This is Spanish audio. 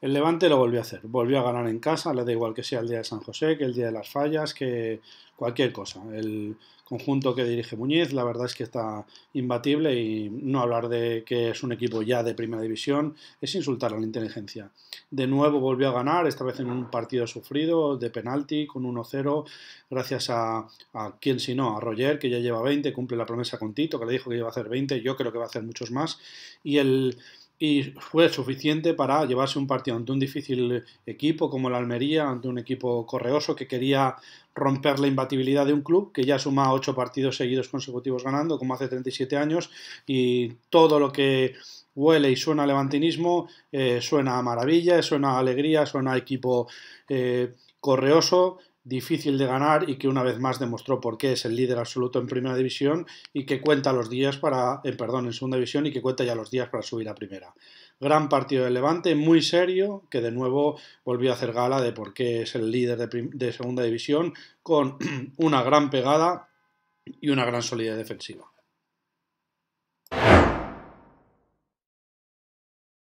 El Levante lo volvió a hacer, volvió a ganar en casa, le da igual que sea el día de San José, que el día de las fallas, que cualquier cosa. El conjunto que dirige Muñiz, la verdad es que está imbatible y no hablar de que es un equipo ya de primera división es insultar a la inteligencia. De nuevo volvió a ganar, esta vez en un partido sufrido, de penalti, con 1-0, gracias a, quién quien si no, a Roger, que ya lleva 20, cumple la promesa con Tito, que le dijo que iba a hacer 20, yo creo que va a hacer muchos más. Y el y fue suficiente para llevarse un partido ante un difícil equipo como la Almería, ante un equipo correoso que quería romper la imbatibilidad de un club que ya suma ocho partidos seguidos consecutivos ganando, como hace 37 años, y todo lo que huele y suena levantinismo eh, suena a maravilla, suena a alegría, suena a equipo eh, correoso, difícil de ganar y que una vez más demostró por qué es el líder absoluto en primera división y que cuenta los días para, eh, perdón, en segunda división y que cuenta ya los días para subir a primera. Gran partido de Levante, muy serio, que de nuevo volvió a hacer gala de por qué es el líder de segunda división con una gran pegada y una gran solidez defensiva.